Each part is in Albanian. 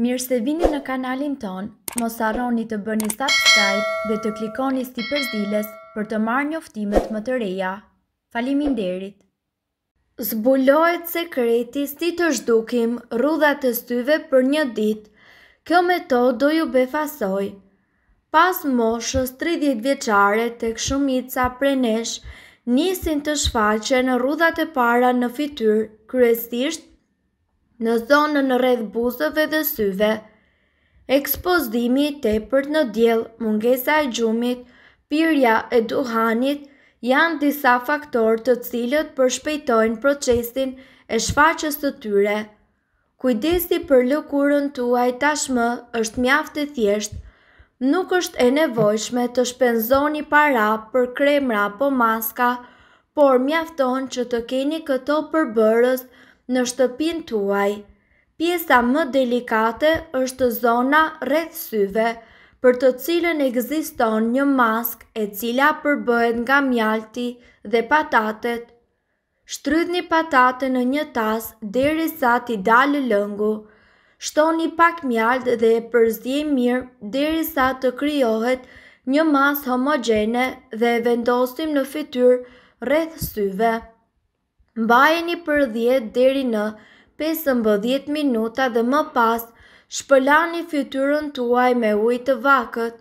Mirë se vini në kanalin ton, mos arroni të bëni subscribe dhe të klikoni si përzilës për të marrë njoftimet më të reja. Falimin derit! Zbulojt sekreti si të shdukim rudhat e styve për një dit, kjo metod do ju befasoj. Pas moshës 30 vjeqare të këshumica prenesh, nisin të shfaqen rudhat e para në fityr, kryesisht në zonën në redh buzëve dhe syve. Ekspozimi i tepërt në djel, mungesa e gjumit, pirja e duhanit, janë disa faktor të cilët përshpejtojnë procesin e shfaqës të tyre. Kujdesi për lëkurën tuaj tashmë është mjaftë e thjeshtë, nuk është e nevojshme të shpenzoni para për kremra po maska, por mjafton që të keni këto përbërës në shtëpin tuaj. Pjesa më delikate është zona rreth syve, për të cilën ekziston një mask e cila përbëhet nga mjalti dhe patatet. Shtrydhni patate në një tas deri sa t'i dalë lëngu. Shtoni pak mjalt dhe e përzdje mirë deri sa të kryohet një mas homogene dhe e vendosim në fityr rreth syve. Mbajeni për 10 deri në 15 minuta dhe më pas shpëlani fytyrën tuaj me ujë të vakët.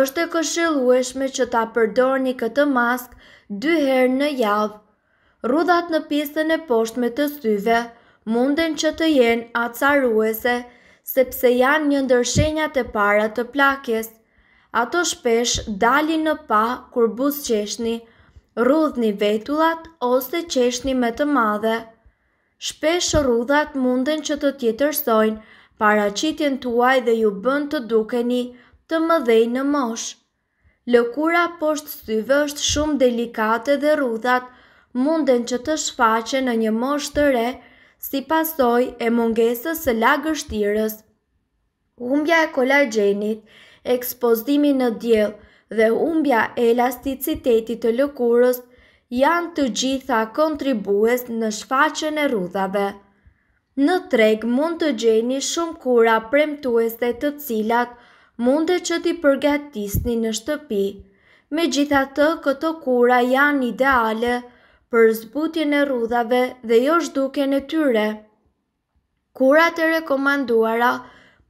Është e këshillueshme që ta përdorni këtë mask dy herë në javë. Rudhat në pjesën e poshtme të syve munden që të jenë acaruese sepse janë një ndër shenjat e para të plakjes. Ato shpesh dalin në pa kur buzëqeshni. qeshni rudhni vetullat ose qeshni me të madhe. Shpesh rudhat munden që të tjetërsojnë paracitjen tuaj dhe ju bënd të dukeni të mëdhej në mosh. Lëkura poshtë syve është shumë delikate dhe rudhat munden që të shfaqe në një mosh të re si pasoj e mungesës së lagështirës. Humbja e kolagenit, ekspozimi në djelë, dhe umbja e elasticitetit të lëkurës janë të gjitha kontribues në shfaqen e rudhave. Në treg mund të gjeni shumë kura premtueste të cilat munde që t'i përgatisni në shtëpi. Me gjitha të këto kura janë ideale për zbutjen e rudhave dhe jo shduke në tyre. Kurat e rekomanduara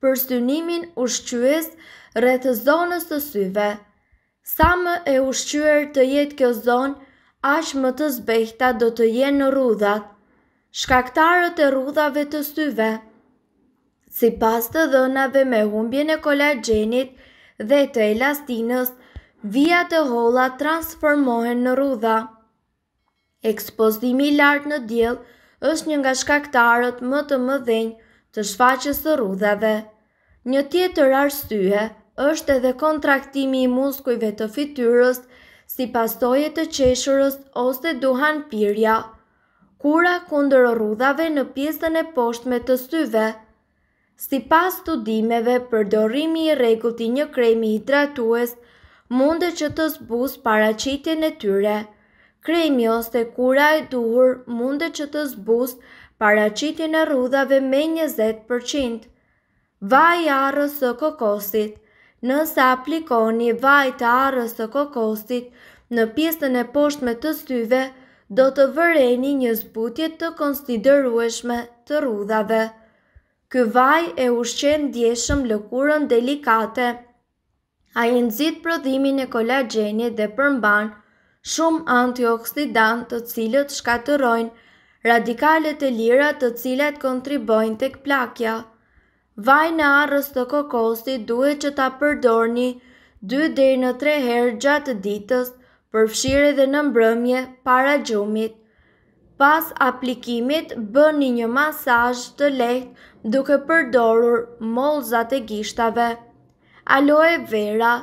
për synimin ushqyës rreth zonës të syve – Sa më e ushqyër të jetë kjo zonë, aq më të zbehta do të jenë në rudhat, shkaktarët e rudhave të syve. Si pas të dhënave me humbjen e kolagenit dhe të elastinës, via të hola transformohen në rudha. Ekspozimi lartë në djel është një nga shkaktarët më të mëdhenjë të shfaqës të rudhave. Një tjetër arstyhe, është edhe kontraktimi i muskujve të fityrës si pastoje të qeshërës ose duhan pyrja, kura kundër rrudhave në pjesën e poshtme të syve. Si pas studimeve, përdorimi i regullt i një kremi hidratues munde që të zbus paracitin e tyre. Kremi ose kura e duhur munde që të zbus paracitin e rrudhave me 20%. Vaj arës së kokosit – nëse aplikoni vaj të arës të kokostit në pjesën e poshtme të syve, do të vëreni një zbutje të konsiderueshme të rudhave. Ky vaj e ushqen djeshëm lëkurën delikate. A i nëzit prodhimin e kolagenit dhe përmban shumë antioksidant të cilët shkaterojnë radikalet e lira të cilat kontribojnë të këplakja. Vaj në arës të kokosti duhet që ta përdorni 2-3 herë gjatë ditës përfshirë dhe në mbrëmje para gjumit. Pas aplikimit, bëni një masaj të lehtë duke përdorur molzat e gishtave. Aloe vera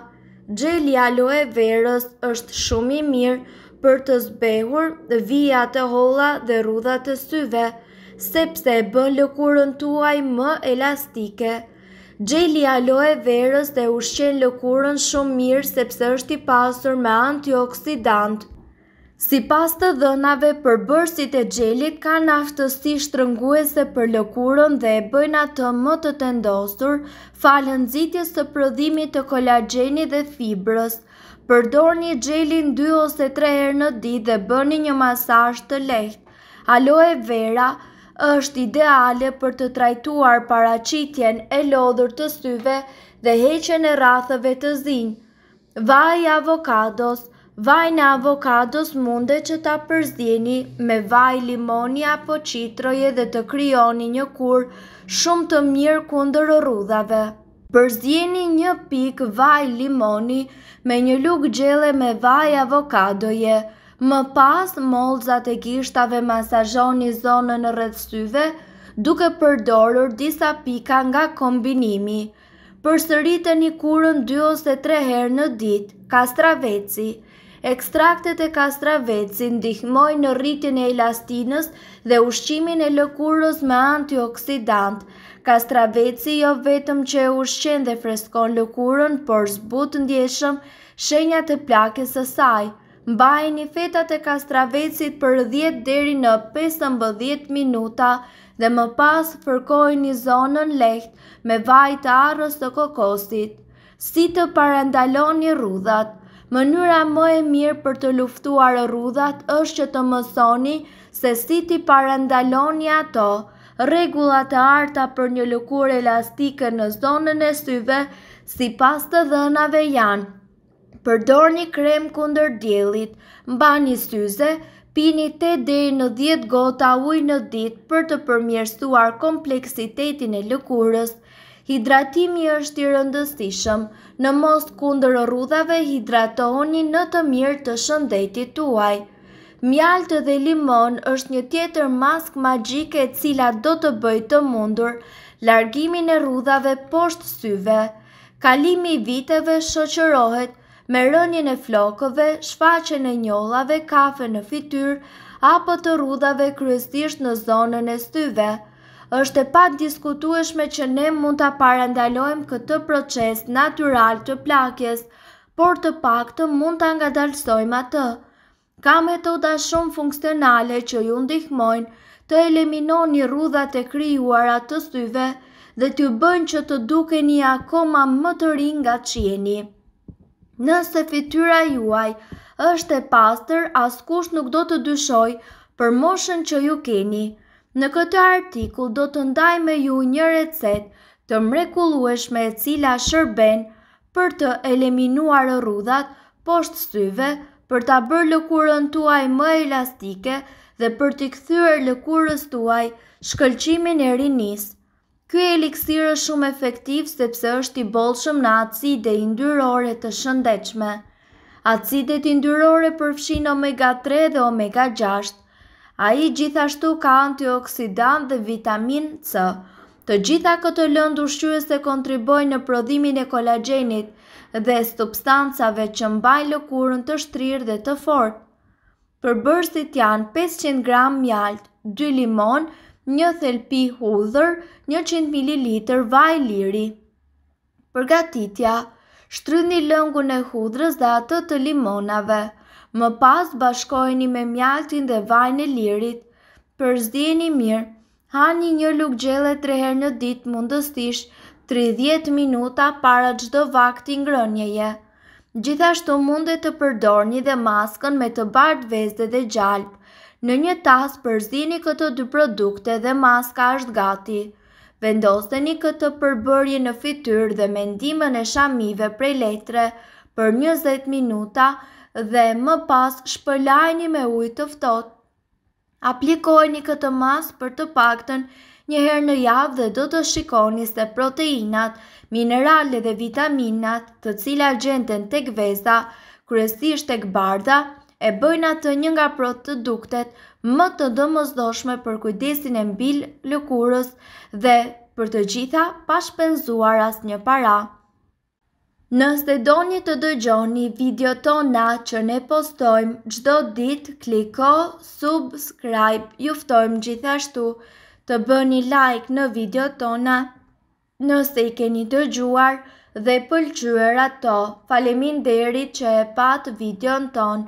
Gjeli aloe verës është shumë i mirë për të zbehur dhe vijat e holla dhe rudat e syve sepse e bën lëkurën tuaj më elastike. Gjeli aloe verës dhe ushqen lëkurën shumë mirë sepse është i pasur me antioksidant. Si pas të dhënave për e gjelit, ka naftësi shtrënguese për lëkurën dhe e bëjnë atë më të të ndostur, falën zitjes të prodhimi të kolageni dhe fibrës. Përdor një gjelin 2 ose 3 herë në di dhe bëni një masaj të lehtë. Aloe vera, është ideale për të trajtuar paracitjen e lodhur të syve dhe heqen e rathëve të zinjë. Vaj avokados, vaj në avokados munde që ta përzdjeni me vaj limoni apo qitroje dhe të kryoni një kur shumë të mirë kundër rrudhave. Përzdjeni një pik vaj limoni me një luk gjele me vaj avokadoje. Më pas, molzat e gishtave masajoni zonën në rrëtsyve, duke përdorur disa pika nga kombinimi. Për sërit e një kurën 2 ose 3 herë në dit, kastraveci. Ekstraktet e kastraveci ndihmoj në rritin e elastinës dhe ushqimin e lëkurës me antioksidant. Kastraveci jo vetëm që e ushqen dhe freskon lëkurën por zbut ndjeshëm shenjat e plakës e saj mbajni fetat e kastravecit për 10 deri në 15 minuta dhe më pas fërkojni zonën leht me vaj të arës të kokosit. Si të parandaloni rudhat, mënyra më e mirë për të luftuar rudhat është që të mësoni se si të parandaloni ato, regullat e arta për një lukur elastike në zonën e syve, si pas të dhënave janë Përdor një krem kunder djelit, mba një syze, pini të dhejë në 10 gota ujë në ditë për të përmjërstuar kompleksitetin e lëkurës. Hidratimi është i rëndësishëm, në mos kunder rrudhave hidratoni në të mirë të shëndetit tuaj. Mjaltë dhe limon është një tjetër mask magjike cila do të bëjtë të mundur, largimin e rrudhave poshtë syve. Kalimi viteve shëqërohet me rënjën e flokove, shfaqen e njollave, kafe në fityr, apo të rudhave kryesisht në zonën e styve. Êshtë e pat diskutueshme që ne mund të parandalojmë këtë proces natural të plakjes, por të pak të mund të angadalsojmë atë. Ka metoda shumë funksionale që ju ndihmojnë të eliminon një e kryuara të styve dhe të bënë që të duke një akoma më të ringa qieni. Nëse fityra juaj është e pastër, askush nuk do të dyshoj për moshën që ju keni. Në këtë artikull do të ndaj me ju një recet të mrekulueshme e cila shërben për të eliminuar rrudhat poshtë syve, për të bërë lëkurën tuaj më elastike dhe për të këthyre lëkurës tuaj shkëlqimin e rinisë. Ky eliksir është shumë efektiv sepse është i bollshëm në acide yndyrore të shëndetshme. Acidet yndyrore përfshin omega 3 dhe omega 6. Ai gjithashtu ka antioksidant dhe vitamin C. Të gjitha këto lëndë ushqyese kontribuojnë në prodhimin e kolagjenit dhe substancave që mbajnë lëkurën të shtrirë dhe të fortë. Përbërësit janë 500 gram mjaltë, 2 limonë, një thelpi hudhër, 100 ml vaj liri. Përgatitja, shtrydni lëngun e hudhrës dhe atë të limonave. Më pas bashkojni me mjaltin dhe vaj e lirit. Përzdjeni mirë, hani një luk gjele tre herë në ditë mundëstish 30 minuta para gjdo vakti ngrënjeje. Gjithashtu mundet të përdorni dhe maskën me të bardë vezde dhe gjalpë. Në një tas përzini këto dy produkte dhe maska është gati. Vendosteni këtë përbërje në fityr dhe mendimën e shamive prej letre për 20 minuta dhe më pas shpëlajni me ujtë të ftot. Aplikojni këtë mas për të pakten njëherë në javë dhe do të shikoni se proteinat, minerale dhe vitaminat të cila gjenden të gveza, kërësisht të gbarda, e bëjnë atë një nga pro të duktet më të dëmëzdoshme për kujdesin e mbil lëkurës dhe për të gjitha pashpenzuar as një para. Nëse do një të dëgjoni video tona që ne postojmë gjdo dit, kliko, subscribe, juftojmë gjithashtu të bëni like në video tona. Nëse i keni dëgjuar dhe pëlqyër ato, falemin deri që e pat video në tonë.